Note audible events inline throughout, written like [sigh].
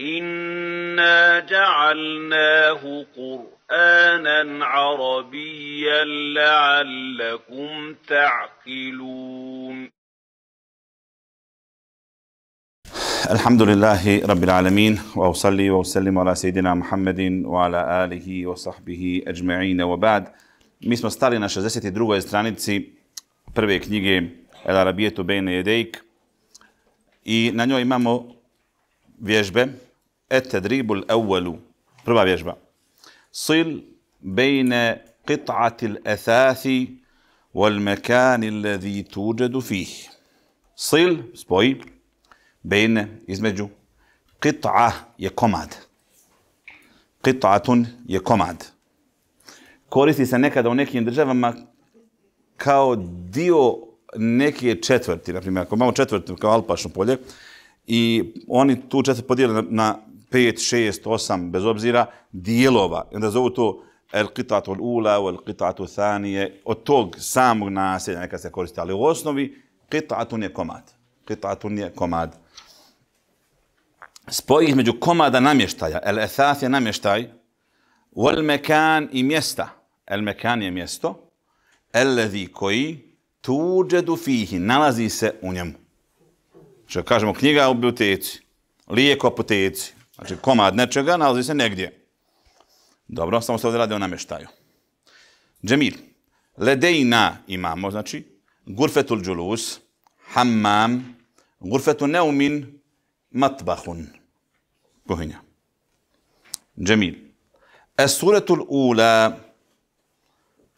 إنا جعلناه قرآنا عربيا لعلكم تعقلون الحمد لله رب العالمين وأصلي وأسلم على سيدنا محمد وعلى آله وصحبه أجمعين وبعد Mi smo stali na 62. stranici prve knjige El Arabijetu Bejne Jedejk i na njoj imamo vježbe, et tedribul evvelu. Prva vježba. Sil bejne qit'atil ethathi wal mekani lezi tuđedu fih. Sil, spoji, bejne, između, qit'a je komad. Qit'atun je komad. Koristi se nekada u nekim državama kao dio neke četvrti, na primjer, ako imamo četvrti kao Alpašno polje, i oni tu četvrti podijeli na, na pet, šest, osam, bez obzira, dijelova. Onda zovu to el qitatu ula, el qitatu thanije, od tog samog naselja neka se koriste, ali u osnovi qitatun je komad. Qitatun je komad. Spoj između komada namještaja, el ethath je namještaj, Wal el mekan i mjesta, el mekan je mjesto, el ledhi koji tuđedu fihi, nalazi se u njemu. Što kažemo, knjiga u biblioteci, lijek u apoteci, Znači, komad nečega nalazi se negdje. Dobro, samo se ovdje radi o namještaju. Džemil, ledejna imamo, znači, gurfetul džulus, hammam, gurfetu neumin, matbahun, kuhinja. Džemil, esuretul ula,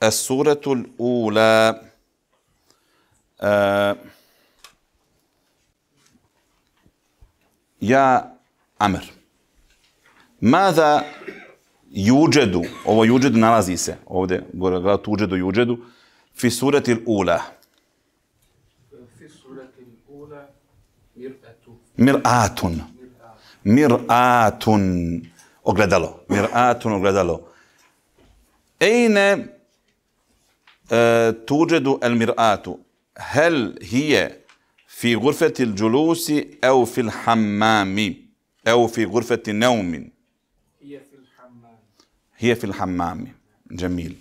esuretul ula, uh, ja, Amer. Mada juđedu, ovo juđedu nalazi se, ovdje, gore gledati uđedu, juđedu, fisuratil ula. Fisuratil ula, mir'atun. Mir'atun. Mir'atun. Ogledalo. Mir'atun ogledalo. Ejne e, tuđedu el mir'atu. Hel hije fi gurfeti l'đulusi, ev fil hammami, ev fi gurfeti neumin. هي في الحمام جميل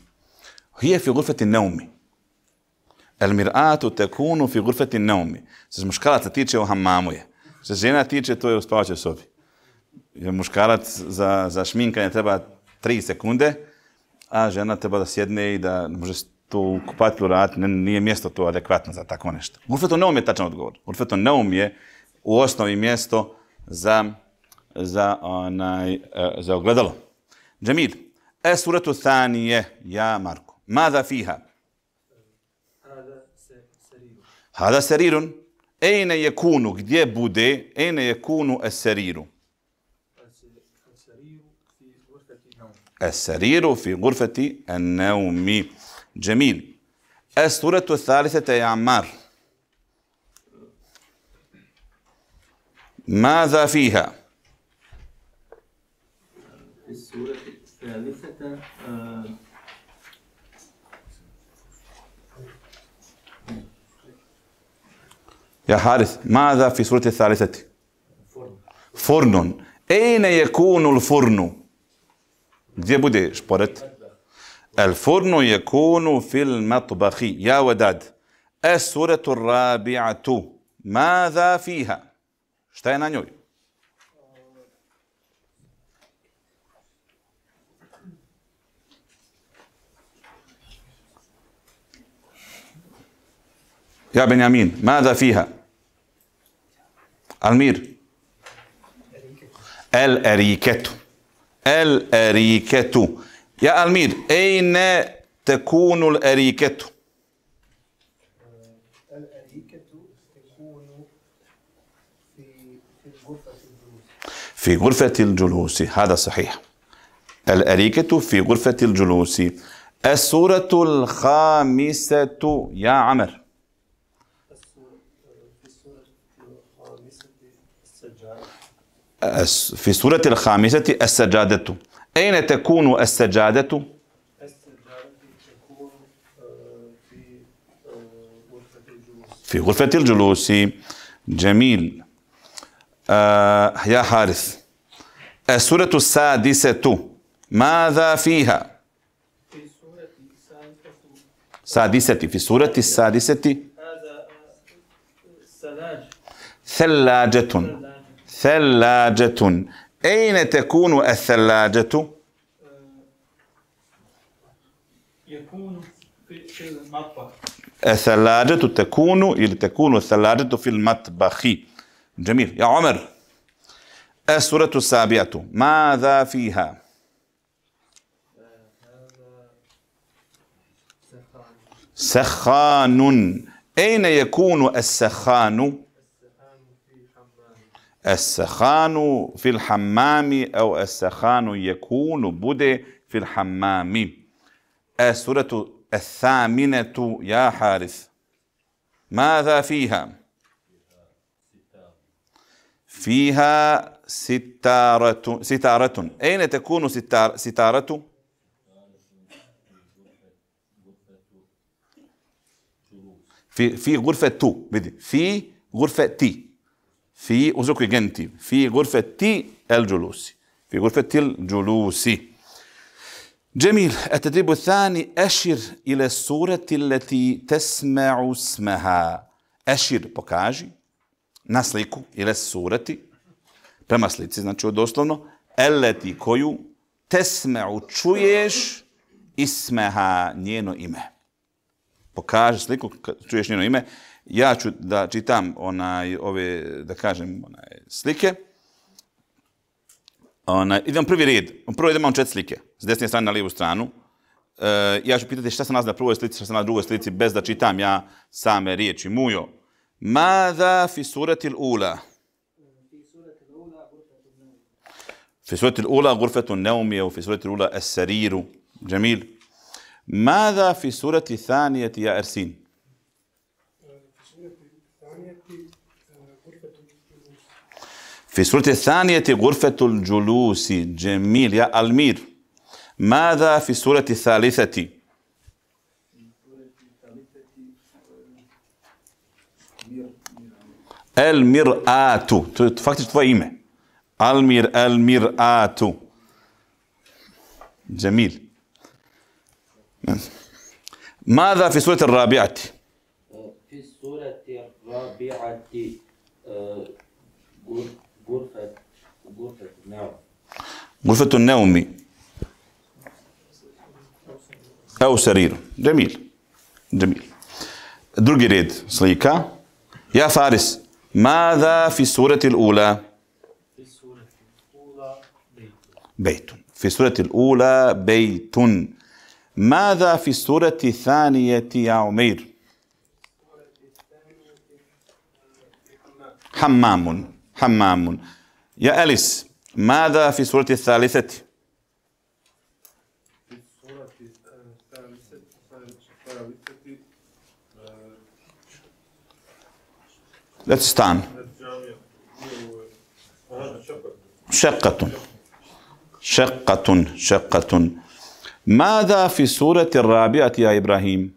هي في gufeti النوم El تكون في fil النوم neumi. Što se muškarata tiče, u hammamu je. Što se žena tiče, to je u spavaćoj sobi. Jer muškarac za, za šminkanje treba tri sekunde, a žena treba da sjedne i da može to u kupatilu raditi. Nije mjesto to adekvatno za tako nešto. Gufeto neum je tačan odgovor. Gufeto neum je u osnovi mjesto za za onaj eh, za ogledalo. Džemil, ايه السورة الثانية يا ماركو ماذا فيها هذا سرير هذا سرير أين يكون قد بودي أين يكون السرير السرير في غرفة النوم جميل السورة الثالثة يا عمار ماذا فيها؟ السورة realitate آه، يا حارث ماذا في سورة الثالثة فرن فرن أين يكون الفرن دي بودي شبرت الفرن يكون في المطبخ يا وداد السورة الرابعة ماذا فيها شتاين نيوي يا بنيامين ماذا فيها المير الأريكة الأريكة يا المير أين تكون الأريكة الأريكة تكون في غرفة الجلوس في غرفة الجلوس هذا صحيح الأريكة في غرفة الجلوس السورة الخامسة يا عمر في سورة الخامسة السجادة أين تكون السجادة؟ في غرفة الجلوس جميل آه يا حارث السورة السادسة ماذا فيها؟ سادسة في سورة السادسة هذا ثلاجة ثلاجة أين تكون الثلاجة؟ يكون في المطبخ الثلاجة تكون تكون الثلاجة في المطبخ جميل يا عمر السورة السابعة ماذا فيها؟ سخان أين يكون السخان؟ السخان في الحمام أو السخان يكون بودي في الحمام السورة آه، الثامنة يا حارث ماذا فيها فيها ستارة ستارة أين تكون ستار ستارة في في غرفة تو بدي في غرفة تي fi uzrok je gentiv fi gurfe ti el julusi fi gurfe til julusi Džemil, ete tribu thani ešir ile surati leti tesme'u smeha. Ešir pokaži na sliku ile surati, prema slici, znači doslovno, eleti koju tesme'u čuješ ismeha njeno ime. Pokaži sliku, čuješ njeno ime. Ja ću da čitam onaj, ove, da kažem, onaj, slike. Onaj, idemo prvi red. Prvo idemo četiri slike, s desne strane na lijevu stranu. E, ja ću pitati šta se nalazi na prvoj slici, šta sam na drugoj slici, bez da čitam ja same riječi. Mujo. Mada fi suratil ula. Fi suratil ula gurfetu neumije u fi suratil ula esseriru. Džemil. Mada fi surati thanijeti ja ersin. Mada في سورة الثانية غرفة الجلوس جميل يا ألمير ماذا في سورة الثالثة المرآة فاكتش tvoje ime المر المرآة جميل ماذا في سورة الرابعة في السورة الرابعة آه، غرفة النوم النوم أو سرير جميل جميل drugi red slika. يا فارس ماذا في السورة الأولى؟ في السورة الأولى بيت. بيت. في السورة الأولى بيت. ماذا في السورة الثانية يا عمير؟ حمام حمام يا أليس ماذا في سورة الثالثة Let's stand. شقة شقة شقة ماذا في سورة الرابعة يا إبراهيم؟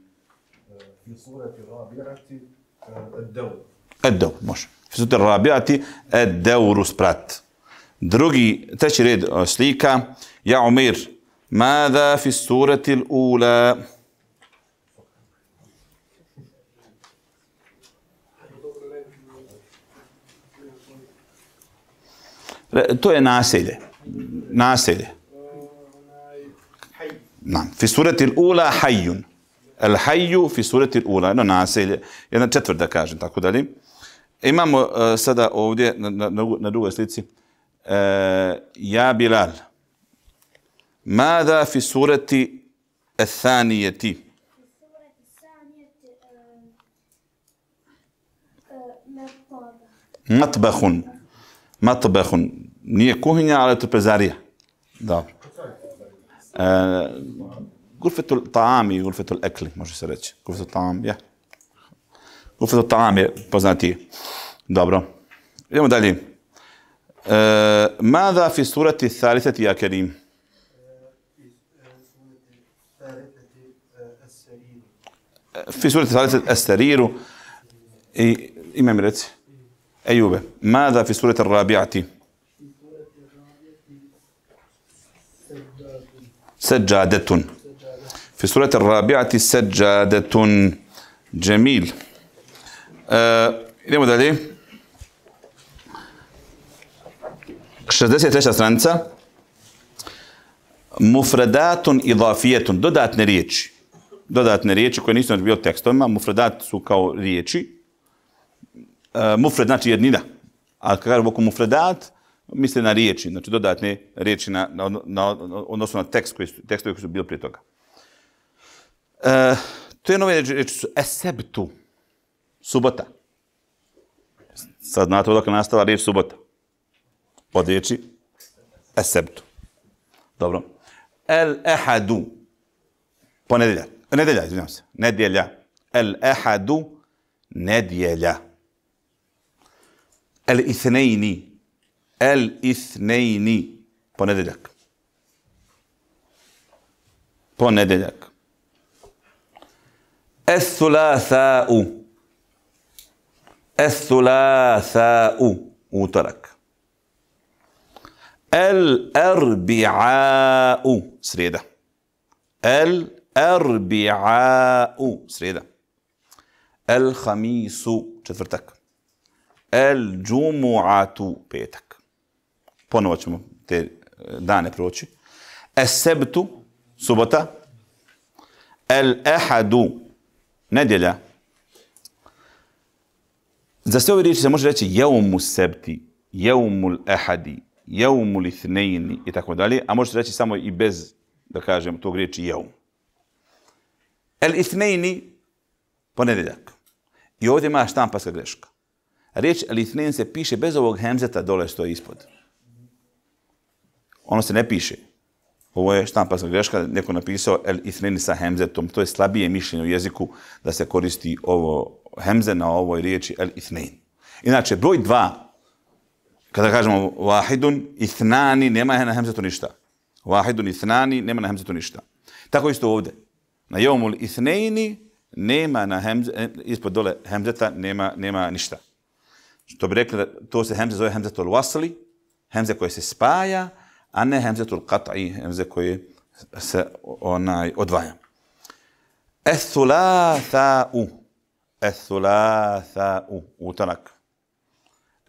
في سورة الرابعة الدور الدور ماشي سوت الرابعة الدورس برات دروغي تشريد سليكا يا عمير ماذا في السورة الأولى تو ناسيدة ناسيدة نعم في السورة الأولى حي الحي في السورة الأولى ناسيدة يعني تتفر دكاجن تاكو داليم Imamo sada ovdje na, drugoj slici Ja Bilal Mada fi surati ethanijeti Matbahun Matbahun Nije kuhinja, ali je trpezarija Dobro Gurfetul غرفة الطعام غرفة الأكل مش سرتش غرفة الطعام yeah. Lufta ta'am je poznatiji. Dobro. Idemo dalje. E, mada fi surati thalithati ja kerim? في سورة ثالثة السرير إمام رتي أيوب ماذا في سورة الرابعة سجادة في سورة الرابعة سجادة جميل E, idemo dalje. 63. stranica. Mufredatun i lafijetun. Dodatne riječi. Dodatne riječi koje nisu bio tekstovima. Mufredat su kao riječi. E, mufred znači jednina. A kada kažem oko mufredat, misli na riječi. Znači dodatne riječi na, na, na, odnosno na tekst koji su, tekstovi koji su bili prije toga. E, to je nove riječi, riječi subota. Sad znate odakle nastala riječ subota. Od riječi eseptu. Dobro. El ehadu. Ponedelja. Nedelja, izvinjam se. Nedjelja. El ehadu. Nedjelja. El ithnejni. El ithnejni. Ponedeljak. Ponedeljak. Es sulasa'u. الثلاثاء وترك الأربعاء سريدة الأربعاء سريدة الخميس شفرتك الجمعة بيتك بونوتشمو داني بروتشي السبت سبتة الأحد نديله Za sve ove riječi se može reći jeumu sebti, jeumul ehadi, jeumul ithnejni i tako dalje, a može se reći samo i bez, da kažem, tog riječi jeum. El ithnejni, ponedeljak. I ovdje ima štampaska greška. Riječ el ithnejni se piše bez ovog hemzeta dole što je ispod. Ono se ne piše. Ovo je štampaska greška, neko napisao el ithnejni sa hemzetom. To je slabije mišljenje u jeziku da se koristi ovo, hemze na ovoj riječi el ithnein. Inače, broj dva, kada kažemo wahidun, ithnani, nema na hemze to ništa. Wahidun, ithnani, nema na hemze to ništa. Tako isto ovdje. Na jomul ithneini nema na hemze, ispod dole hemzeta nema, nema ništa. Što bi rekli da to se hemze zove hemze tol wasli, hemze koje se spaja, a ne hemze tol qat'i, hemze koje se onaj odvaja. Es-sulatha'u. الثلاثاء وترك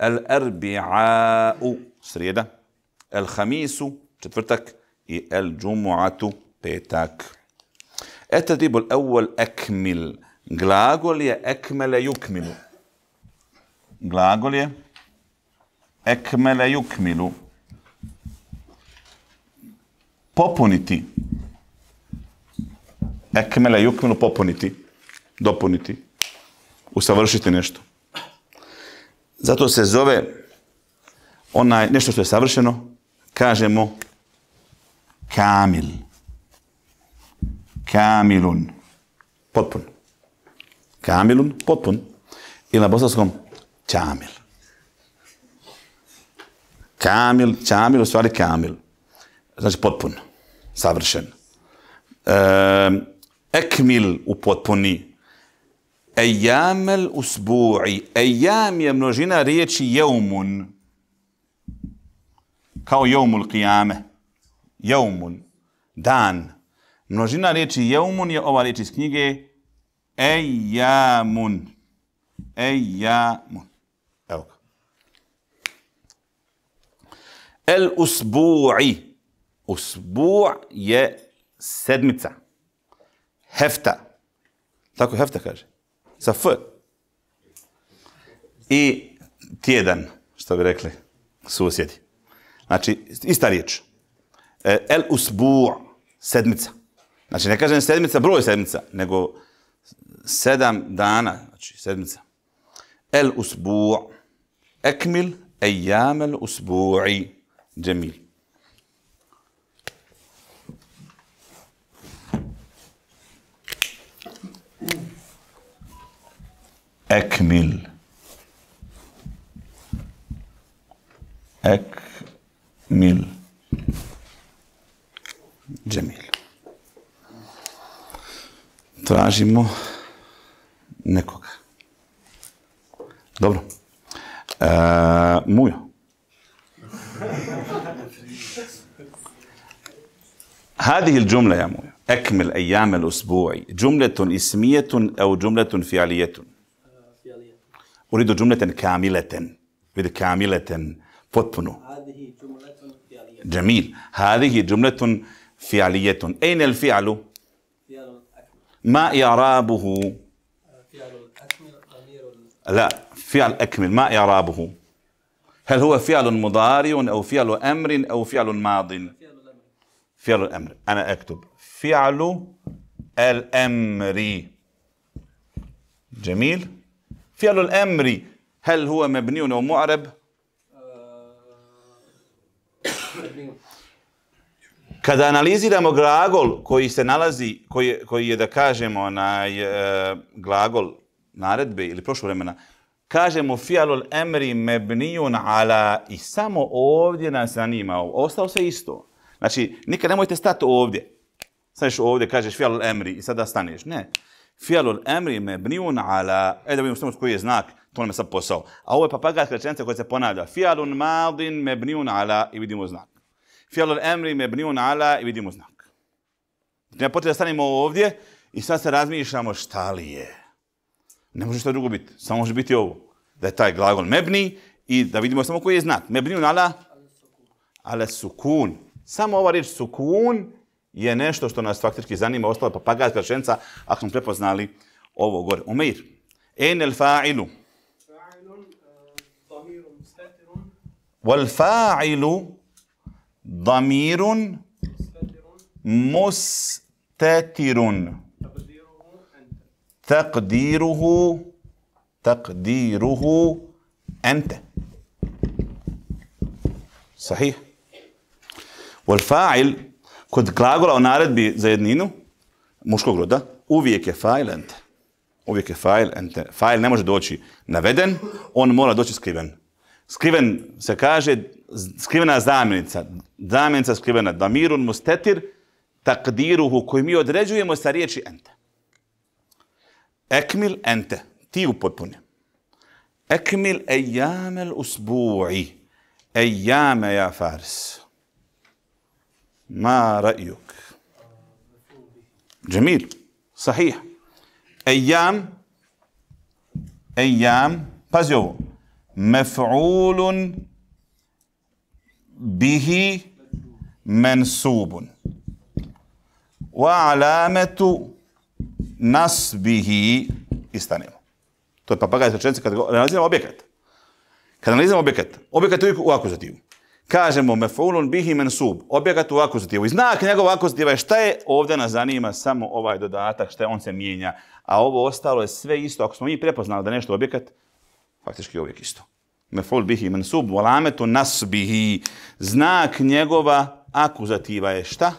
الأربعاء سريدة الخميس تفرتك الجمعة بيتك الترتيب الأول أكمل غلاغوليا أكمل يكمل غلاغوليا أكمل يكمل popuniti. Ekmele يكمل popuniti. Dopuniti. usavršiti nešto. Zato se zove onaj, nešto što je savršeno, kažemo kamil. Kamilun. Potpun. Kamilun, potpun. I na bosanskom, čamil. Kamil, čamil, u stvari kamil. Znači potpun. Savršen. E, ekmil u potpuni. Ejamel usbu'i. Ejam je množina riječi jeumun. Kao jeumul qiyame. Jeumun. Dan. Množina riječi jeumun je ova riječ iz knjige Ejamun. Ejamun. Evo ga. El usbu'i. Usbu' je sedmica. Hefta. Tako hefta kaže sa F. I tjedan, što bi rekli susjedi. Znači, ista riječ. E, el usbu' sedmica. Znači, ne kažem sedmica, broj sedmica, nego sedam dana, znači sedmica. El usbu' ekmil ejamel usbu'i džemil. أكمل أكمل جميل تراجمو نكوك Dobro. E, Mujo. هذه الجملة يا مويا أكمل أيام الأسبوع جملة اسمية أو جملة فعلية أريد جملة كاملة أريد كاملة فطنو هذه جملة فعلية جميل هذه جملة فعلية أين الفعل؟ فعل ما إعرابه؟ فعل أكمل لا فعل أكمل ما إعرابه؟ هل هو فعل مضارع أو فعل أمر أو فعل ماض؟ فعل الأمر أنا أكتب فعل الأمر جميل فعل الامر هل هو مبني او معرب kada analiziramo glagol koji se nalazi koji koji je da kažemo onaj e, glagol naredbe ili prošlog vremena kažemo fi'alul emri mebniun ala i samo ovdje nas zanima Ostao se isto znači nikad nemojte stati ovdje Staneš ovdje kažeš fi'alul emri i sada staneš ne Fijalul emri me bniun ala... E da vidimo samo koji je znak, to nam je sad posao. A ovo je papagaj rečenica koja se ponavlja. Fijalun madin me bniun ala i vidimo znak. Fijalul emri me bniun ala i vidimo znak. Znači, ja potrebno da stanimo ovdje i sad se razmišljamo šta li je. Ne može što drugo biti, samo može biti ovo. Da je taj glagol mebni i da vidimo samo koji je znak. Mebni un ala? Ale sukun. Samo ova riječ sukun, je nešto što nas faktički zanima, ostala papagajska rečenica, ako smo prepoznali ovo gore. Umeir, en el fa'ilu. والفاعل ضمير مستتر تقديره تقديره أنت صحيح والفاعل kod glagola o naredbi za jedninu, muškog roda, uvijek je fail ente. Uvijek je fail ente. Fail ne može doći naveden, on mora doći skriven. Skriven se kaže, skrivena zamjenica. Zamjenica skrivena. Damirun mustetir takdiruhu koji mi određujemo sa riječi ente. Ekmil ente. Ti upotpunje. Ekmil ejamel usbu'i. Ejame ja faris. ما رأيك جميل صحيح أيام أيام بازو مفعول به منسوب وعلامة nasbihi istanemo. To je papagaj srečenice kada analiziramo objekat. Kada analiziramo objekat, objekat je uvijek u akuzativu. kažemo mefulun bihi mensub, objekat u akuzativu. I znak njegovog akuzativa je šta je ovdje nas zanima samo ovaj dodatak, šta je on se mijenja. A ovo ostalo je sve isto. Ako smo mi prepoznali da nešto objekat, faktički je uvijek isto. Meful bihi mensub, volametu nas bihi. Znak njegova akuzativa je šta?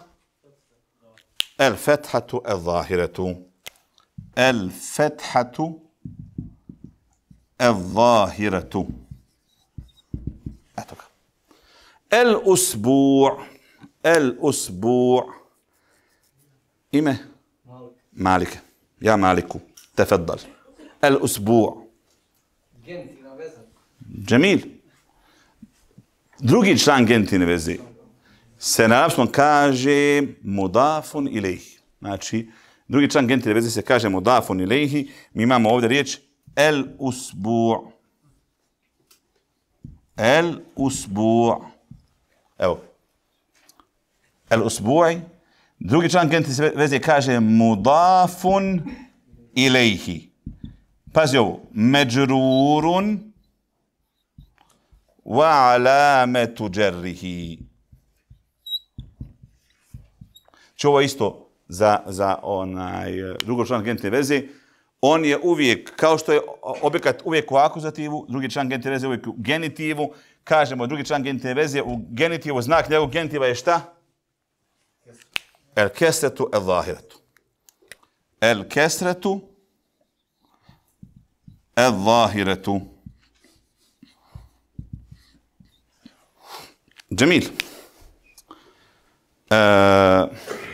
El fethatu el zahiretu. El fethatu el zahiretu. Eto ga. El usbu. El usbu. Ime? Malik. Malik. Ja Maliku. Tefeddal. El usbu. Gentina Džemil. Drugi član gentine veze. Se na arapskom kaže mudafun ilih. Znači, drugi član gentine veze se kaže mudafun ilih. Mi imamo ovdje riječ el usbu. El usbu. El usbu. Evo. El usbu'i. Drugi član kentis veze kaže mudafun ilaihi. Pazi ovo. Međururun wa alametu džerrihi. Če ovo isto za, za onaj drugo član kentne veze. On je uvijek, kao što je objekat uvijek u akuzativu, drugi član kentne veze uvijek u genitivu, kažemo drugi član genitivne veze u genitivu, znak njegov genitiva je šta? El kesretu el zahiretu. El kesretu el zahiretu. Džemil. E,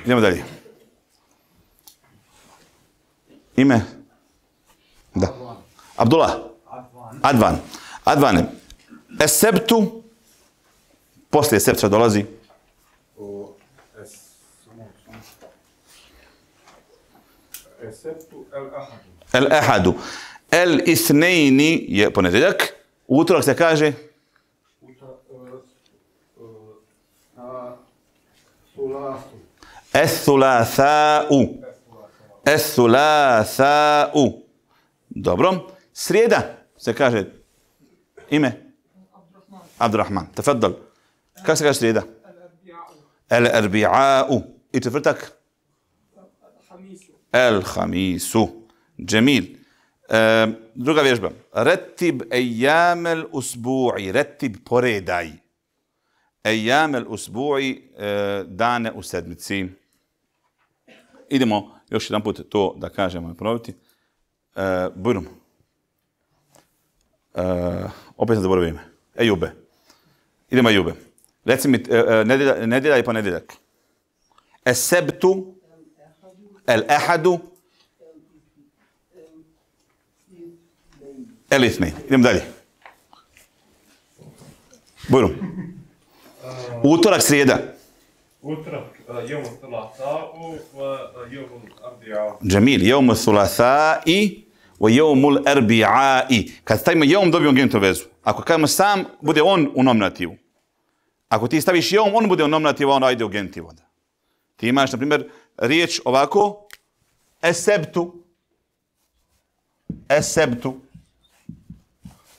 idemo dalje. Ime? Da. Abdullah. Advan. Advan. Advan. Eseptu, poslije Esepta dolazi. Eseptu el ahadu. El ahadu. El isnejni je ponedeljak. Utorak se kaže? E, e, Es-sulasa'u. Es-sulasa'u. Dobro. Srijeda se kaže ime? Ime? عبد الرحمن تفضل كاس كاس ده الأربعاء الاربعاء تفرتك الخميس الخميس جميل درجة فيجبا رتب أيام الأسبوع رتب بوريداي أيام الأسبوع دانا اسدمتسي sedmici. Idemo još jedan put to da kažemo i probiti. E, Bujrum. E, opet sam zaboravio ime. Ejube. Idemo jube. Reci mi, e, e, nedelja, nedelja i ponedeljak. Eseptu, el ehadu, el ithni. Idemo dalje. Bujno. Utorak, srijeda. Utorak, jeumu thulasa, u jeumu arbi'a. Džemil, i arbi'a. Kad stavimo jeum, dobijemo genitovezu. Ako kažemo sam, bude on u nominativu. Ako ti staviš je on, on bude u nominativu, on ajde u genitivu. Ti imaš, na primjer, riječ ovako, eseptu. Eseptu.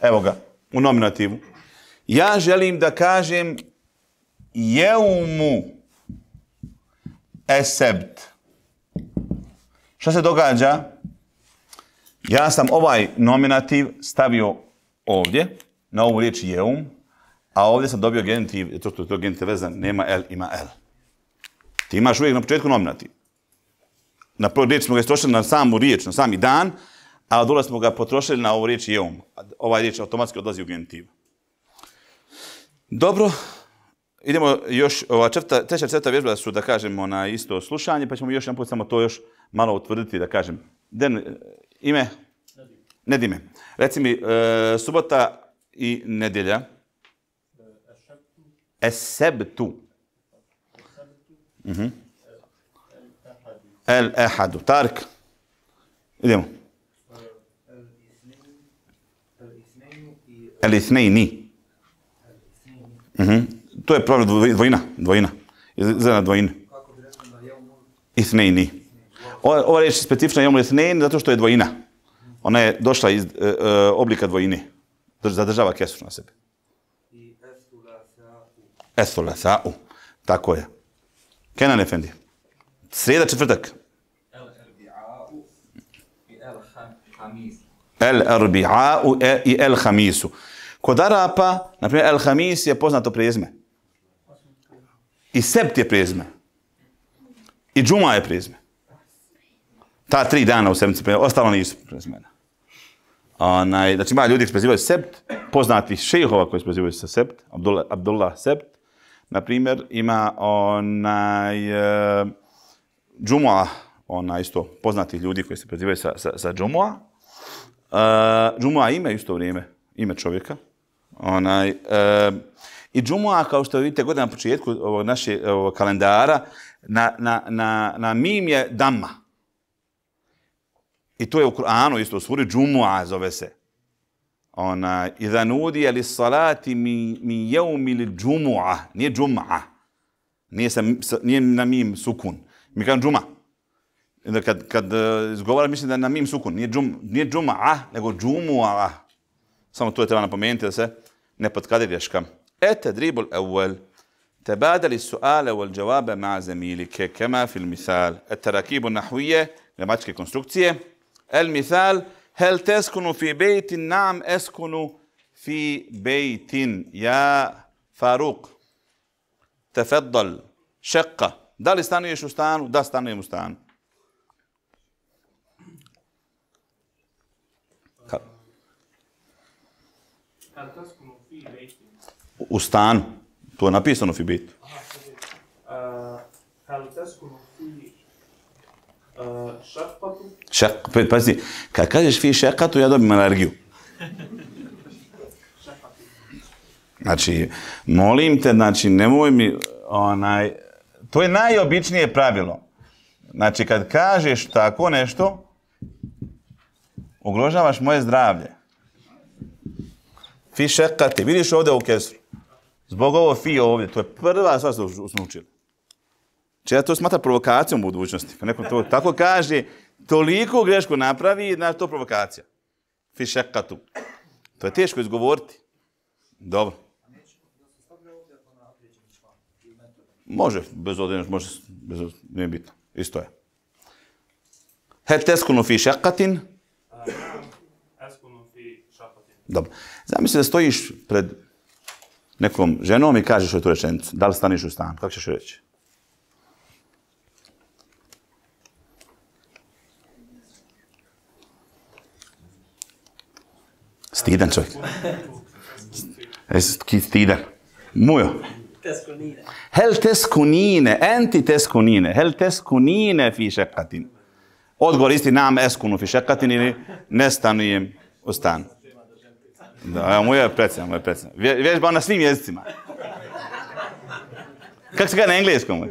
Evo ga, u nominativu. Ja želim da kažem jeumu esept. Šta se događa? Ja sam ovaj nominativ stavio ovdje na ovu riječ jeum, a ovdje sam dobio genitiv, to što je to genitiv vezan, nema L, ima L. Ti imaš uvijek na početku nominativ. Na prvo riječ smo ga istrošili na samu riječ, na sami dan, a dole smo ga potrošili na ovu riječ jeum. Ovaj riječ automatski odlazi u genitiv. Dobro, idemo još, ova četvrta, treća četvrta vježba su, da kažemo, na isto slušanje, pa ćemo još jedan put samo to još malo utvrditi, da kažem. Den, ime? Nedime. Nedime. Reci mi, e, subota, i nedjelja? Esebtu. Uh mhm. -huh. El ehadu. Tark. Idemo. El isnejni. Uh mhm. -huh. To je pravda dvojina. Dvojina. Zena dvojina. Isnejni. Ova, ova reč je specifična jomul isnejni zato što je dvojina. Ona je došla iz uh, uh, oblika Dvojine zadržava kesu na sebi. Esula sa'u. Tako je. Kenan efendi. Sreda četvrtak. El erbi'a'u e, i el hamisu. Kod Arapa, na primjer, el hamis je poznato prezme. I sept je prezme. I džuma je prezme. Ta tri dana u sedmice prezme. Ostalo nisu prezmena. Onaj, znači ima ljudi koji se prezivaju Sept, poznati šejhova koji se prezivaju sa Sept, Abdullah, Abdullah Sept. Na primjer, ima onaj uh, Džumua, ona isto poznati ljudi koji se prezivaju sa, sa, sa Džumua. Uh, Džumua ime isto vrijeme, ime čovjeka. Onaj, uh, I Džumua, kao što vidite, godinama početku ovog naše ovog kalendara, na, na, na, na mim je Dama. I to je u Kur'anu isto, u suri Džumu'a zove se. Ona, Iza nudi ali salati mi, mi jeumi li Džumu'a. Nije Džumu'a. Nije, sa, nije na mim sukun. Mi kažem Džuma. Onda kad, kad e, izgovaram, mislim da je na mim sukun. Nije, džum, nije Džuma'a, nego Džumu'a. Samo to je treba napomenuti da se ne potkade vješka. Ete dribul evvel. Tebadali su'ale vol džavabe ma'a zemilike kema fil misal. Ete rakibu nahvije gramatičke konstrukcije. المثال هل تسكن في بيت نعم اسكن في بيت يا فاروق تفضل شقة دال استانو يشوستان ودا استانو يمستان هل تسكن في بيت استان تو نابيسنو في بيت آه، هل تسكن Šakpatu. Pa- pazi, kad kažeš fi šakatu, ja dobim alergiju. Znači, molim te, znači, nemoj mi, onaj, to je najobičnije pravilo. Znači, kad kažeš tako nešto, ugrožavaš moje zdravlje. Fi šekati, vidiš ovdje u kesru. Zbog ovo fi ovdje, to je prva stvar što smo učili. Če ja to smatra provokacijom u budućnosti. Pa neko to tako kaže, toliko grešku napravi, znaš, to provokacija. Fi šekatu. To je teško izgovoriti. Dobro. Može, bez odrednosti, može, bez odrednosti, nije bitno. Isto je. Hed teskunu fi šekatin. Eskunu fi šekatin. Dobro. Zamisli da stojiš pred nekom ženom i kažeš ovaj tu rečenicu. Da li staniš u stanu? Kako ćeš reći? Stidan čovjek. Jesi stidan? Mujo. Hel teskunine, enti teskunine, hel teskunine fi šekatin. Odgovor isti nam eskunu fi šekatin ili nestanujem u stan. Da, evo, moja je predsjedna, moja je predsjedna. Vježba na svim jezicima. Kako se kada na engleskom?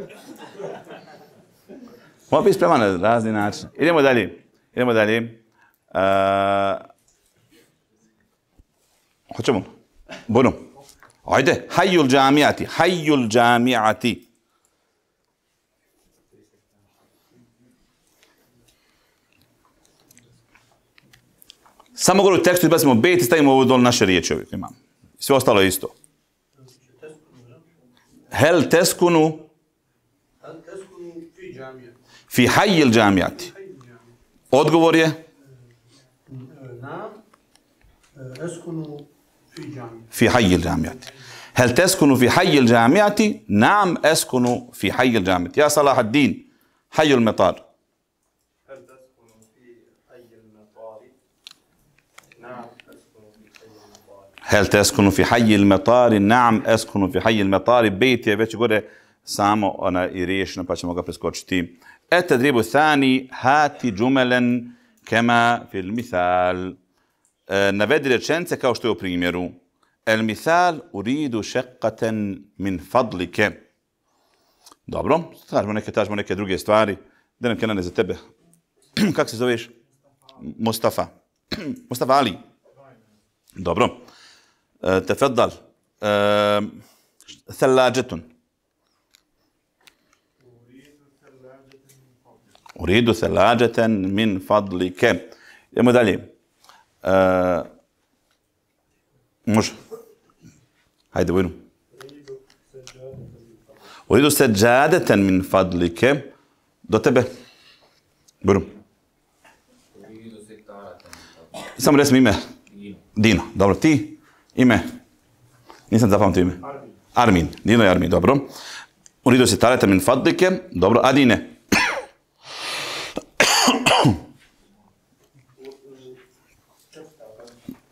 Moja pisa na razni način. Idemo dalje. Idemo dalje. Uh, Hoćemo? Bono. Ajde, Hayyul jamiati. Hayyul jamiati. Samo gore u tekstu izbacimo bet i stavimo ovo dol naše riječi ovdje imam. Sve ostalo je isto. Hel teskunu fi hajjil džamijati. Odgovor je? Na e, eskunu في حي الجامعة هل تسكن في حي الجامعة؟ نعم أسكن في حي الجامعة يا صلاح الدين حي المطار هل تسكن في حي المطار؟ نعم هل تسكن في حي المطار؟ نعم أسكن في حي المطار بيتي يا gore samo ona i riješena pa ćemo ga التدريب الثاني هات جملا كما في المثال E, navedi rečence kao što je u primjeru. El misal uridu šekaten min fadlike. Dobro, tražimo neke, tražimo neke druge stvari. Da nam kenane za tebe. [clears throat] Kako se zoveš? Mustafa. [clears throat] Mustafa Ali. Dobro. Uh, e, tefaddal. Uh, e, thalađetun. Uridu thalađeten min fadlike. Idemo dalje. Uh, može. Hajde, vojnu. Uridu se džadeten min fadlike. Do tebe. Vojnu. Samo resim ime. Dino. Dobro, ti? Ime? Nisam zapamtio ime. Armin. Armin. Dino je Armin, dobro. Uridu se taratem min fadlike. Dobro, Adine. Dino.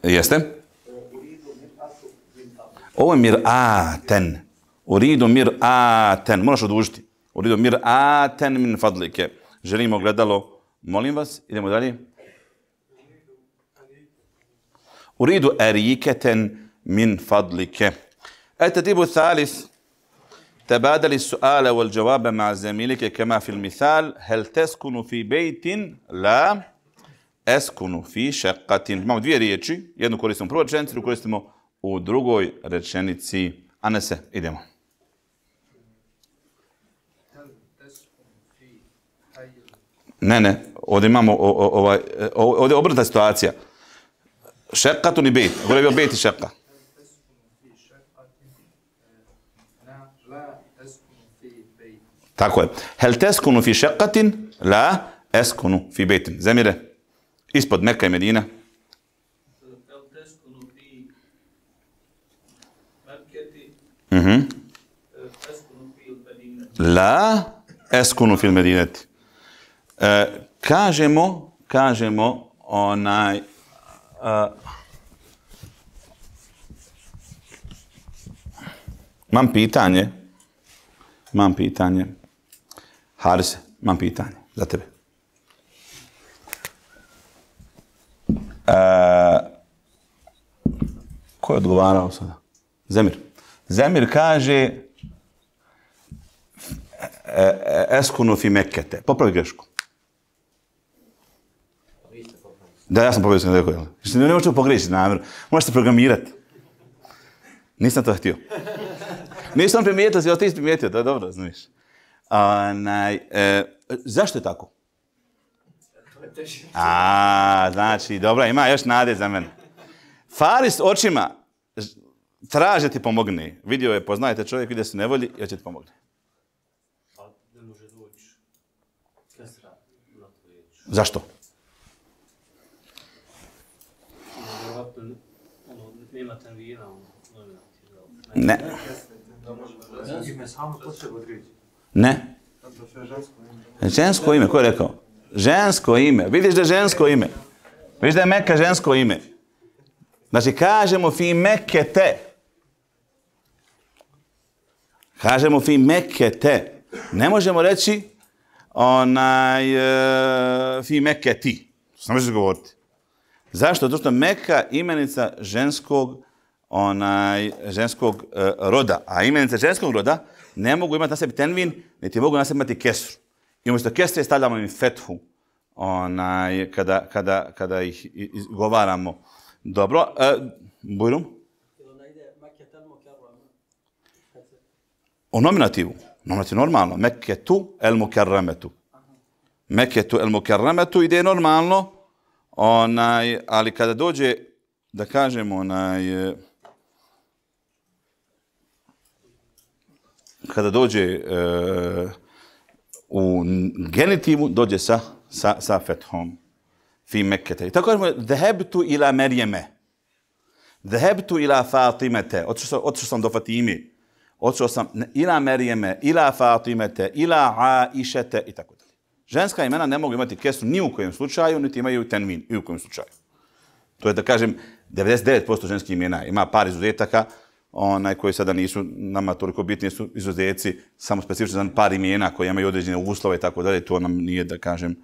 Jeste? Ovo je mir a mir'aten. Uridu ten. Moraš odužiti. Uridu ten min fadlike. Želimo gledalo. Molim vas, idemo dalje. Uridu eriketen min fadlike. Eta tibu thalis. تبادل السؤال والجواب مع زميلك كما في المثال هل تسكن في بيت لا eskunu fi šekatin. Imamo dvije riječi, jednu koristimo u prvoj rečenici, drugu koristimo u drugoj rečenici. Anese, idemo. Ne, ne, ovdje imamo, ovaj, ovdje je obrata situacija. Šekatun i bit, gore je bio bit i šeka. Tako je. Hel teskunu fi šekatin, la eskunu fi betin. Zemire. Zemire. ispod Meka i Medine? Mhm. La eskunu fil medineti. E, eh, kažemo, kažemo onaj a, eh, Mam pitanje. Mam pitanje. Harise, mam pitanje za tebe. E, ko je odgovarao sada? Zemir. Zemir kaže e, e eskunu fi mekete. Popravi grešku. Da, ja sam popravio sam rekao. Mislim, ne možete pogrešiti namjer. Možete programirati. Nisam to htio. Nisam primijetio, si otiš primijetio, to je dobro, znaš. Onaj, e, zašto je tako? A, znači, dobro, ima još nade za mene. Faris očima traže ti pomogne. Vidio je, poznajete čovjek, vidio se nevolji, ja će ti pomogne. Pa, Zašto? Ono, ono, ne. Ne. Žensko ime, ko je rekao? žensko ime. Vidiš da je žensko ime. Vidiš da je Meka žensko ime. Znači, kažemo fi Meke te. Kažemo fi Meke te. Ne možemo reći onaj uh, fi Meke ti. Sam možeš govoriti. Zašto? Zato što Mekka imenica ženskog onaj ženskog uh, roda. A imenica ženskog roda ne mogu imati na sebi tenvin, niti mogu na sebi imati kesru. I umjesto kestre stavljamo im fethu onaj, kada, kada, kada ih izgovaramo. Dobro, e, Bujrum? U nominativu. Nominativu normalno. tu el mukerremetu. Meketu el mukerremetu ide normalno, onaj, ali kada dođe, da kažemo, onaj, e, kada dođe, e, u genitivu dođe sa, sa, sa fethom. Fi mekete. I tako kažemo, dhebtu ila merjeme. Dhebtu ila fatimete. Otišao sam, do Fatimi. Otišao sam ila merjeme, ila fatimete, ila aišete i tako dalje. Ženska imena ne mogu imati kesu ni u kojem slučaju, niti imaju tenmin ni u kojem slučaju. To je da kažem, 99% ženskih imena ima par izuzetaka, onaj koji sada nisu nama toliko bitni, su izuzetci samo specifično za par imena koji imaju određene uslove i tako dalje, to nam nije, da kažem,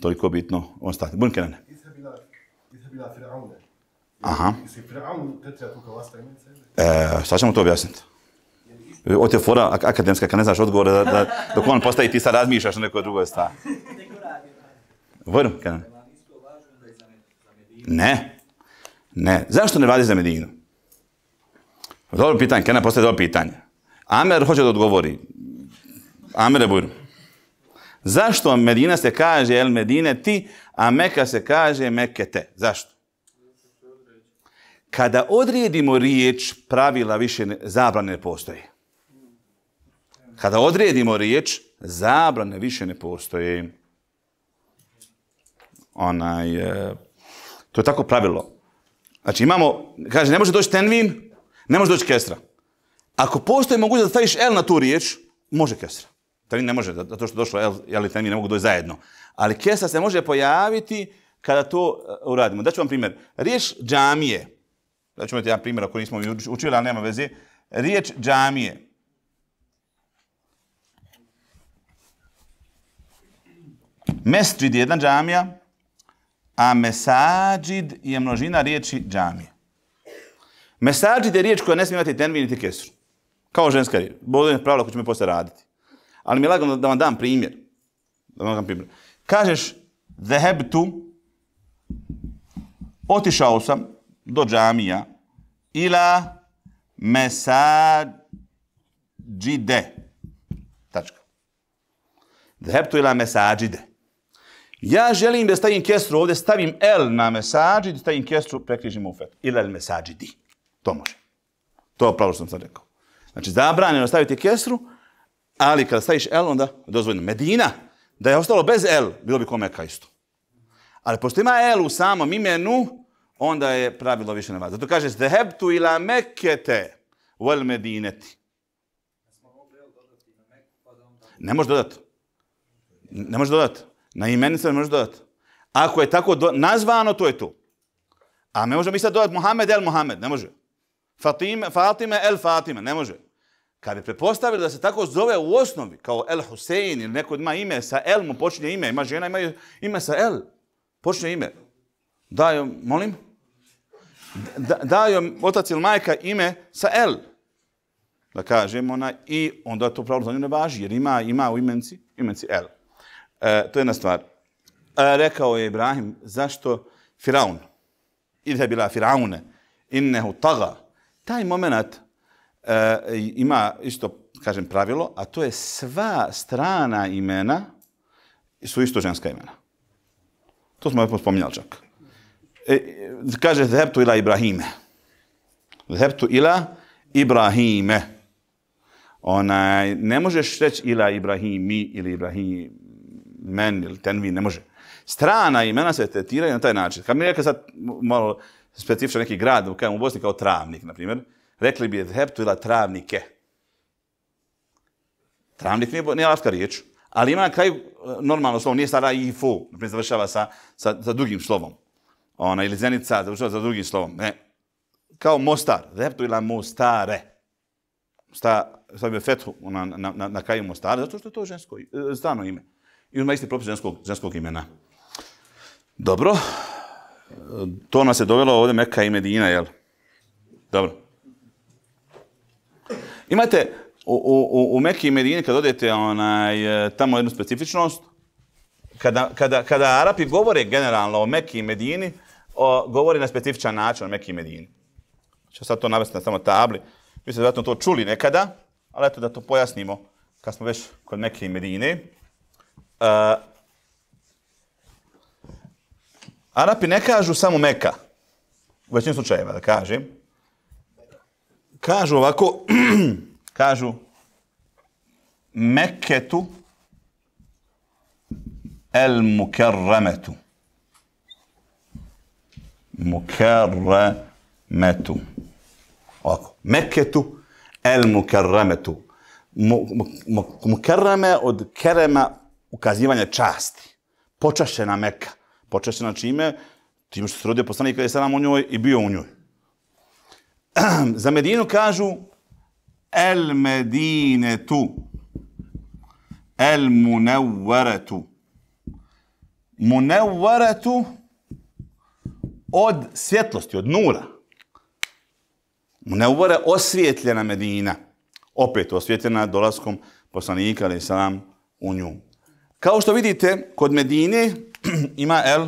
toliko bitno ostati. Bunkerane. Isra bila, isra bila Firaune. Aha. Isra je Firaune, te treba tuka vlasta imenica? E, sad ćemo to objasniti. Od te fora akademska, kad ne znaš odgovore, da, da, dok on postavi ti sad razmišljaš na neko drugo je stavio. Vrm, kada ne? Ne. Ne. Zašto ne radi za Medinu? Dobro pitanje, Kenan postaje dobro pitanje. Amer hoće da odgovori. Amer je bujno. Zašto Medina se kaže El Medine ti, a Meka se kaže Meke te? Zašto? Kada odredimo riječ, pravila više ne, zabrane ne postoje. Kada odredimo riječ, zabrane više ne postoje. Onaj, e, to je tako pravilo. Znači imamo, kaže, ne može doći tenvin, Ne može doći kesra. Ako postoji mogućnost da staviš L na tu riječ, može kesra. Termin ne može, zato što došlo L, L i termin ne mogu doći zajedno. Ali kesra se može pojaviti kada to e, uradimo. Daću vam primjer. Riječ džamije. Daću vam jedan primjer ako nismo učili, ali nema veze. Riječ džamije. Mesđid je jedna džamija, a mesađid je množina riječi džamije. Mesadžid je riječ koja ne smije imati tenvi niti kesru. Kao ženska riječ. Bolo je pravilo ako ćemo posle raditi. Ali mi je lagano da vam dam primjer. Da vam dam primjer. Kažeš, zehebtu, otišao sam do džamija, ila mesadžide. Tačka. Zehebtu ila mesadžide. Ja želim da stavim kestru ovdje, stavim el na mesadžid, stavim kestru, prekrižimo u fetu. Ila el mesadžidi. Ila To može. To je pravo što sam sad rekao. Znači, zabranjeno staviti kesru, ali kada staviš L, onda dozvoljeno. Medina, da je ostalo bez L, bilo bi komeka isto. Ali pošto ima L u samom imenu, onda je pravilo više nema. Zato kaže, zdehebtu ila mekete u el medineti. Ne može dodati. Ne može dodati. Na imenicu ne može dodati. Ako je tako nazvano, to je to. A ne možemo mi sad dodati Mohamed el Mohamed. Ne može. Fatime, Fatima el Fatima, ne može. Kad bi prepostavili da se tako zove u osnovi, kao El Husein ili neko ima ime sa El, mu počinje ime, ima žena, ima ime sa El, počinje ime. Daju, molim? Da, daju otac ili majka ime sa El. Da kažem ona i onda to pravo za nju ne važi, jer ima, ima u imenci, imenci El. E, to je jedna stvar. E, rekao je Ibrahim, zašto Firaun? Ide bila Firaune, innehu taga, taj moment e, ima isto, kažem, pravilo, a to je sva strana imena su isto ženska imena. To smo već spominjali čak. E, kaže Zebtu ila Ibrahime. Zebtu ila Ibrahime. Onaj, ne možeš reći ila Ibrahimi ili Ibrahim men ili tenvi, ne može. Strana imena se tetiraju na taj način. Kad mi je sad malo, specifičan neki grad, u kojem u Bosni kao travnik, na primjer, rekli bi dheptu ila travnike. Travnik nije, nije alatska riječ, ali ima na kraju e, normalno slovo, nije stara i fu, na primjer, završava sa, sa, sa drugim slovom. Ona, ili zenica, završava sa drugim slovom, ne. Kao mostar, dheptu ila mostare. Sta, sad bi fetu na, na, na, na kraju mostare, zato što je to žensko, e, stano ime. I ima isti propis ženskog, ženskog imena. Dobro to nas je dovelo ovdje Meka i Medina, jel? Dobro. Imate u, u, u Mekke i Medini kad odete onaj, e, tamo jednu specifičnost, kada, kada, kada Arapi govore generalno o Mekke i Medini, o, govori na specifičan način o Mekke i Medini. Ču sad to navesti na samo tabli. Vi se zato to čuli nekada, ali eto da to pojasnimo kad smo već kod Mekke i Medine. E, Arapi ne kažu samo Meka, u većim slučajima da kažem. Kažu ovako, [clears throat] kažu Meketu el mukerremetu. Mukerremetu. Ovako, Meketu el mukerremetu. Mukerreme od kerema ukazivanja časti. Počašena Mekka počeš počešćena čime, tim što se rodio poslanik kada je sadam u njoj i bio u njoj. [clears throat] Za Medinu kažu El Medine tu. El Munewaretu. Munewaretu od svjetlosti, od nura. Munewara osvjetljena Medina. Opet osvjetljena dolaskom poslanika, ali sadam u nju. Kao što vidite, kod Medine [clears throat] ima L,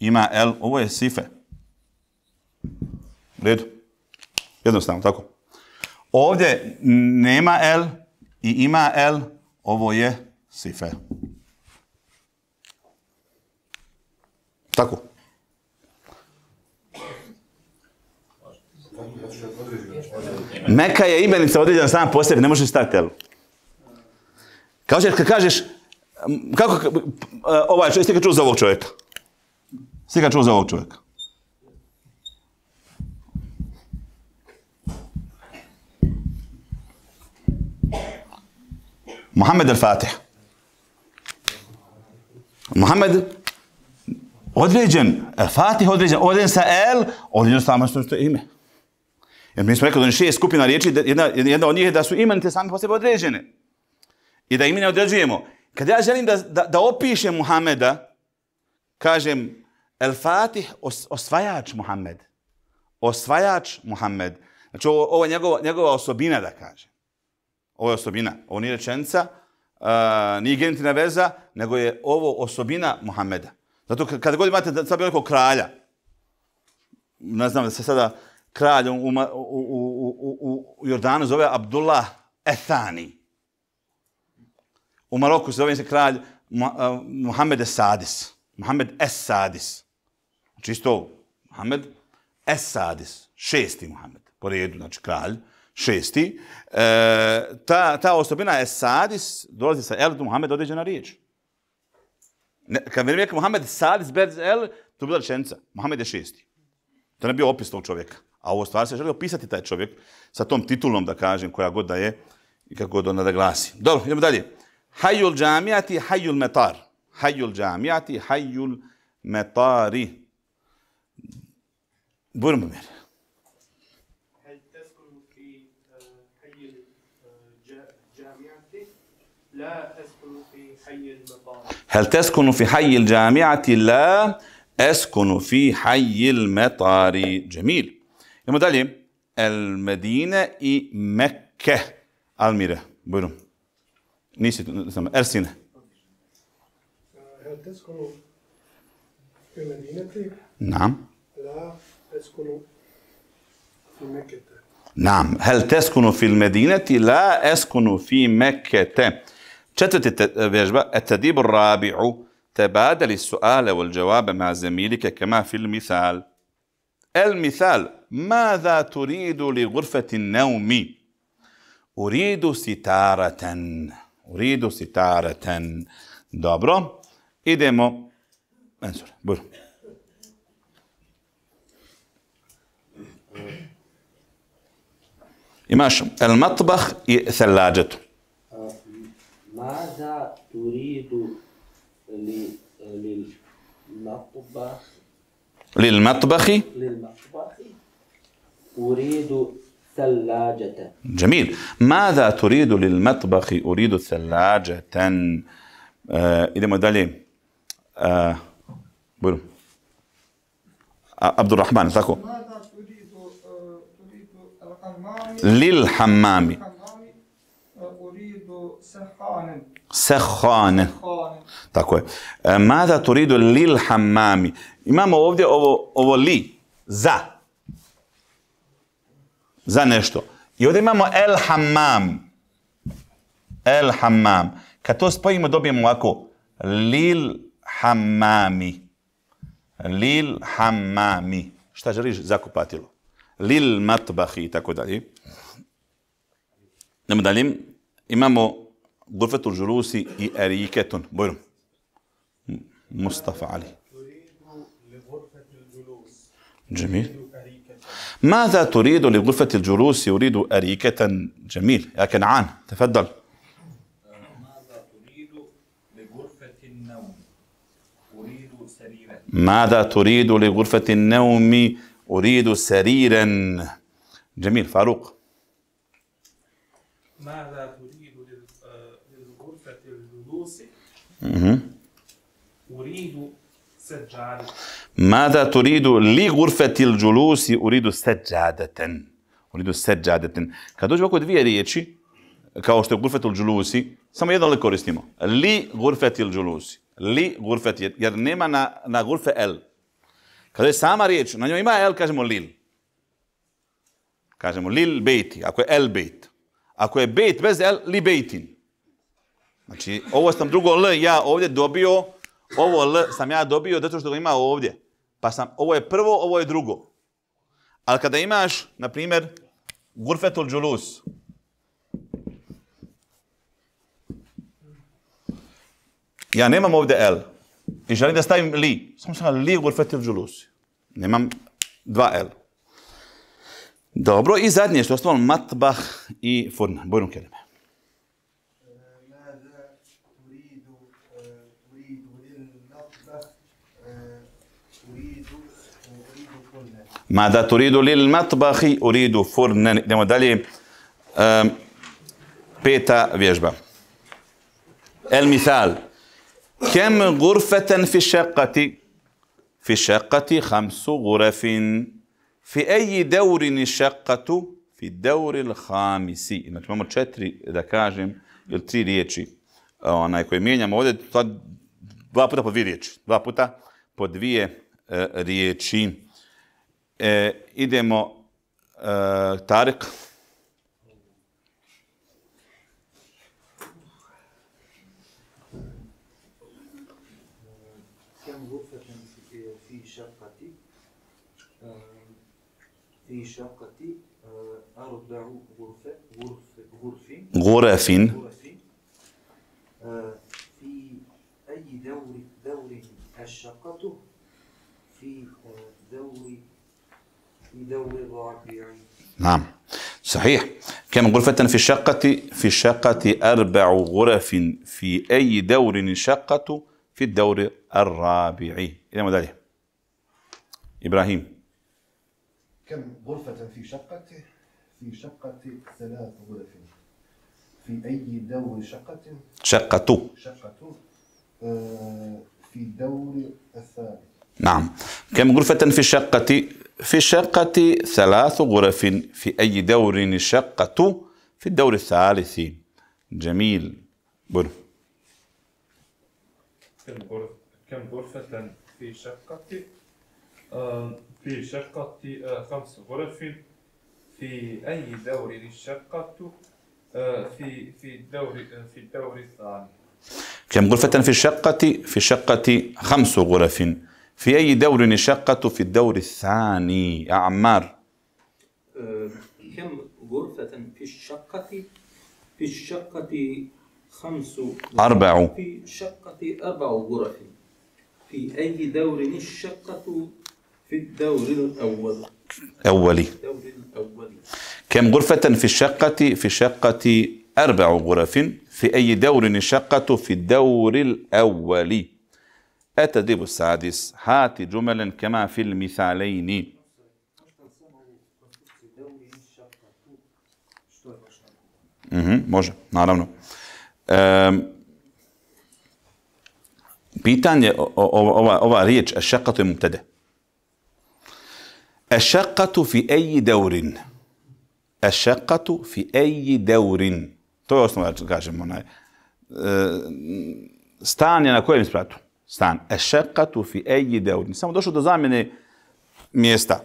ima L, ovo je sife. U redu. Jednostavno, tako. Ovdje nema L i ima L, ovo je sife. Tako. Meka je imenica određena sam po sebi, ne možeš stati L. Kažeš, kad kažeš, kako, e, ovaj, jeste ga čuo za ovog čovjeka? Jeste ga čuo za ovog čovjeka? Muhammed al-Fatih. Muhammed određen, al-Fatih e, određen, određen sa el, određen sa samo što je ime. Jer mi smo rekli da je šest skupina riječi, jedna, jedna od njih je da su imenite sami po sebi određene. I da imene određujemo. Kad ja želim da, da, da opišem Muhameda, kažem El Fatih os, osvajač Muhammed. Osvajač Muhammed. Znači ovo, ovo je njegova, njegova osobina da kaže. Ovo je osobina. Ovo nije rečenica, uh, nije genitina veza, nego je ovo osobina Muhameda. Zato kada god imate sad bilo kralja, ne znam da se sada kralj u, u, u, u, u Jordanu zove Abdullah Ethani u Maroku se zove se kralj Mohamed Esadis. Mohamed Esadis. Znači isto Mohamed Esadis. Šesti Mohamed. Po redu, znači kralj. Šesti. E, ta, ta osobina Esadis dolazi sa El, Mohamed određena riječ. Ne, kad vidim rekao Mohamed Sadis bez El, to je bila rečenica. Mohamed je šesti. To ne bio opis tog čovjeka. A ovo stvar se želi opisati taj čovjek sa tom titulom, da kažem, koja god da je i kako god ona da glasi. Dobro, idemo dalje. حي الجامعة حي المطار حي الجامعة حي المطار بور ممر هل تسكن في آه، حي الجامعة آه، لا أسكن في حي المطار هل تسكن في حي الجامعة لا أسكن في حي المطار جميل المدينة dalje. El Medine i nisi Ersinä. هل تسكن في المدينة؟ نعم. لا أسكن في مكة. نعم، هل تسكن في المدينة؟ لا أسكن في مكة. تشتت التدريب الرابع تبادل السؤال والجواب مع زميلك كما في المثال. المثال ماذا تريد لغرفة النوم؟ أريد ستارة. U redu, sitareten. Dobro. Idemo. Enzor, buru. Imaš el matbah i thelađetu. Mada turidu li, lil matbah lil matbahi lil matbahi uridu ثلاجة جميل ماذا تريد للمطبخ أريد ثلاجة آه، إذا ما دالي آه، بلو آه، عبد الرحمن ساكو للحمام سخان تاكو ماذا تريد للحمام امام اوفدي اوو اوو لي ذا za nešto. I ovdje imamo el hamam. El hamam. Kad to spojimo dobijemo ovako lil hamami. Lil hamami. Šta želiš zakupatilo? Lil matbahi i tako dalje. Idemo dalje. Imamo gufetul žurusi i eriketun. Bojrom. Mustafa Ali. جميل ماذا تريد لغرفة الجلوس يريد أريكة جميل يا كنعان تفضل ماذا تريد لغرفة النوم أريد سريرا ماذا تريد لغرفة النوم أريد سريرا جميل فاروق ماذا تريد آه، لغرفة الجلوس أريد سجادة Mada tu ridu li gurfetil džulusi u ridu seđadeten. U ridu seđadeten. Kad dođu ovako dvije riječi, kao što je gurfetil džulusi, samo jedno li koristimo. Li gurfetil džulusi. Li gurfetil, jer nema na, na gurfe el. Kad je sama riječ, na njoj ima el, kažemo lil. Kažemo lil bejti, ako je el bejt. Ako je bejt bez el, li bejtin. Znači, ovo sam drugo l ja ovdje dobio, ovo L sam ja dobio zato što ga ima ovdje. Pa sam, ovo je prvo, ovo je drugo. Ali kada imaš, na primjer, Gurfetul Džulus, ja nemam ovdje L i želim da stavim Li. Samo sam Li Gurfetul Džulus. Nemam dva L. Dobro, i zadnje što je ostalo, Matbah i Furna, Bojnu Kerime. Mada turidu lil matbahi, uridu furnen. Idemo dalje. Um, peta vježba. El misal. Kem gurfeten fi šeqati? Fi šeqati hamsu gurefin. Fi eji deurini šeqatu? Fi deuril khamisi. Znači, imamo četiri, da kažem, ili tri riječi e, onaj koje mijenjamo ovdje, dva puta po dvije riječi. Dva puta po dvije e, riječi. E, idemo, e, Tarek. كم غرفة في شقتي في شقتي أربع غرف غرف غرف في أي دور دور الشقة يدوب يعني. نعم صحيح كم غرفة في الشقة في الشقة أربع غرف في أي دور شقة في الدور الرابع إلى ذلك إبراهيم كم غرفة في شقة في شقة ثلاث غرف في أي دور شقة شقة شقة آه، في الدور الثالث نعم كم غرفة في الشقة في الشقة ثلاث غرف في أي دور الشقة في الدور الثالث جميل بر كم غرفة في شقة آه، في شقة آه، خمس غرف في أي دور الشقة آه، في في الدور في الدور الثالث كم غرفة في الشقة في الشقة خمس غرف في أي دور نشقة في الدور الثاني يا عمار أه، كم غرفة في الشقة في الشقة خمس أربع في الشقة أربع غرف في أي دور الشقة في الدور الأول أولي الدور الأولي كم غرفة في الشقة في الشقة أربع غرف في أي دور الشقة في الدور الأولي التدريب السادس هات جملا كما في المثالين može, naravno. E, pitanje, ova, ova riječ, ešakatu je mubtede. Ešakatu fi eji deurin. Ešakatu fi eji deurin. To je osnova, kažemo, onaj, e, stanje na kojem spratu. stan. Ešekatu fi eji deurin. Samo došao do zamjene mjesta.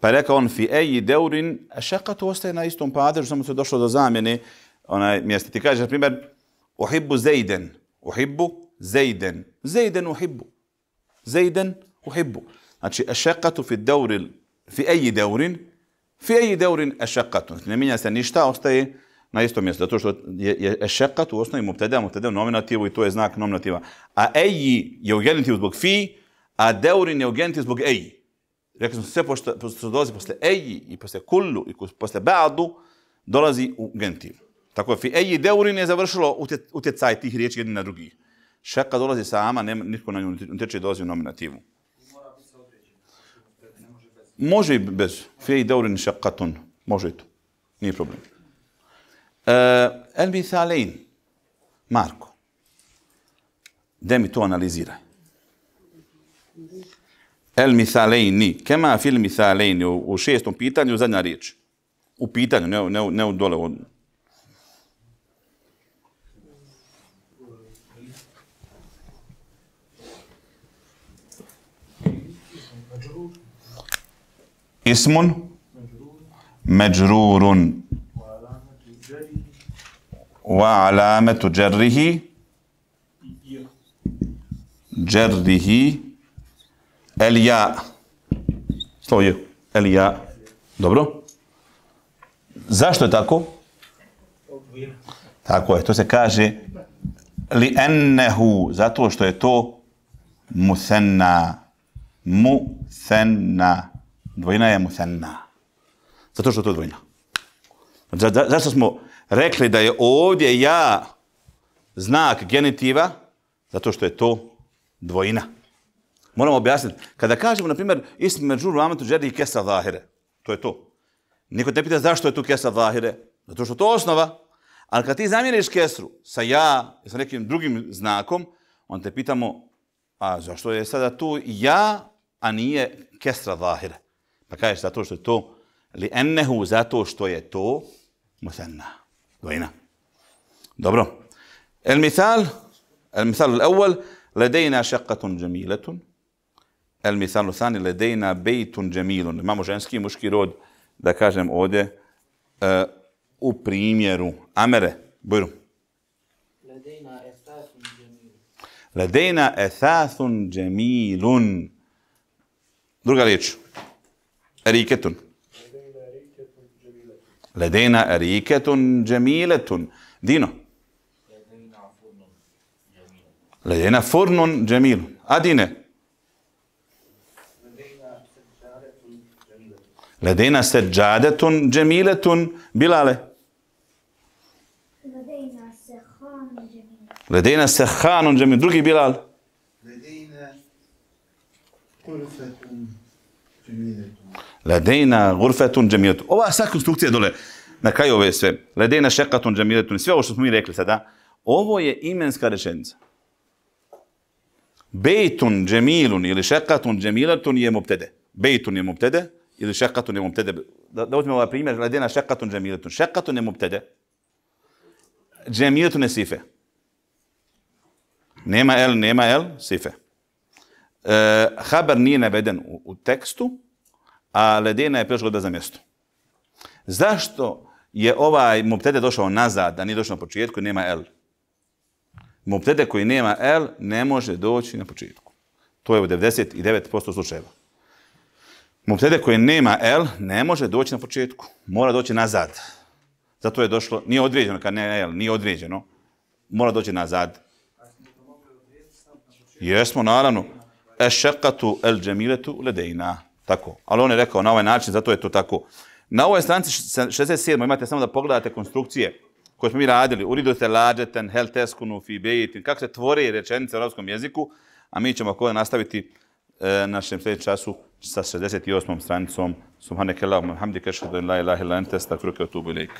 Pa je rekao on fi eji deurin. Ešekatu ostaje na istom padežu, samo se došlo do zamjene onaj mjesta. Ti kažeš, na primjer, uhibbu zejden. Uhibbu zejden. Zejden uhibbu. Zejden uhibbu. Znači, ešekatu fi deuril. Fi eji deurin. Fi eji deurin ešekatu. Ne minja se ništa, ostaje na isto mjesto, zato što je, je ešekat u osnovi mubteda, mubteda u nominativu i to je znak nominativa. A eji je u genitivu zbog fi, a deurin je u genitivu zbog eji. Rekli smo sve pošto, pošto se dolazi posle eji i posle kullu i posle ba'du, dolazi u genitivu. Tako je, fi eji deurin je završilo utjecaj tih riječi jedni na drugih. Šeka dolazi sama, ama, nema, nitko na nju teče i dolazi u nominativu. Može i bez. Fi eji deurin šekatun. Može i to. Nije problem. Eh, el Misalein, Marko, gdje mi to analiziraj? El Misalejni, kema fil Misalejni, u, u šestom pitanju, zadnja riječ. U pitanju, ne, ne, ne u dole. Od... Ismun, međrurun, wa alamatu jarrihi jarrihi elja stoje elja dobro zašto je tako tako je to se kaže li annahu zato što je to musanna musanna dvojna je musanna zato što je to dvojna Za, za, smo rekli da je ovdje ja znak genitiva, zato što je to dvojina. Moramo objasniti. Kada kažemo, na primjer, ismi međur ramatu džeri i kesa zahire, to je to. Niko te pita zašto je tu kesa zahire, zato što to osnova. Ali kad ti zamjeriš kesru sa ja i sa nekim drugim znakom, on te pitamo, a zašto je sada tu ja, a nije kesra zahire? Pa kažeš zato što je to li ennehu zato što je to musenna. دوينا دبرو المثال المثال الأول لدينا شقة جميلة المثال الثاني لدينا بيت جميل ما مجانسكي مشكي رود دا كاجم أودي أه، أو بريميرو أمره بيرو لدينا أثاث جميل لدينا أثاث جميل درغاليتش أريكتون لدينا أريكة جميلة دينو لدينا فرن جميل أدينا لدينا سجادة جميلة بلالة لدينا سخان جميل لدينا سخان جميل دركي بلال لدينا غرفة جميلة Ledejna gurfetun džemijetun. Ova sva konstrukcija dole, na kraju ove sve. Ledejna šekatun džemijetun. Sve ovo što smo mi rekli sada. Ovo je imenska rečenica. Bejtun džemilun ili šekatun džemilatun je mubtede. Bejtun je mubtede ili šekatun je mubtede. Da, da uzmem ovaj primjer. Ledejna šekatun džemilatun. Šekatun je mubtede. Džemilatun je sife. Nema el, nema el, sife. E, haber nije naveden u, u tekstu, a ledena je prešla da za mjesto. Zašto je ovaj mubtede došao nazad, da nije došao na početku nema L? Mubtede koji nema L ne može doći na početku. To je u 99% slučajeva. Mubtede koji nema L ne može doći na početku. Mora doći nazad. Zato je došlo, nije određeno kad nema L, nije određeno. Mora doći nazad. Jesmo, naravno. Ešekatu el džemiletu ledejna. Ešekatu el džemiletu ledejna. Tako. Ali on je rekao na ovaj način, zato je to tako. Na ovoj stranici 67. imate samo da pogledate konstrukcije koje smo mi radili. Uridu te lađeten, hel teskunu, fi bejitin, kako se tvore rečenice u arabskom jeziku, a mi ćemo ako nastaviti e, našem sljedećem času sa 68. stranicom. Subhanak Allahumma, hamdika, šadu in la ilaha ila entes, takvruke, otubu ilik.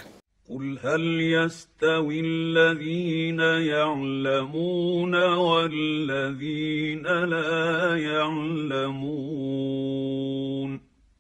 قل هل يستوي الذين يعلمون والذين لا يعلمون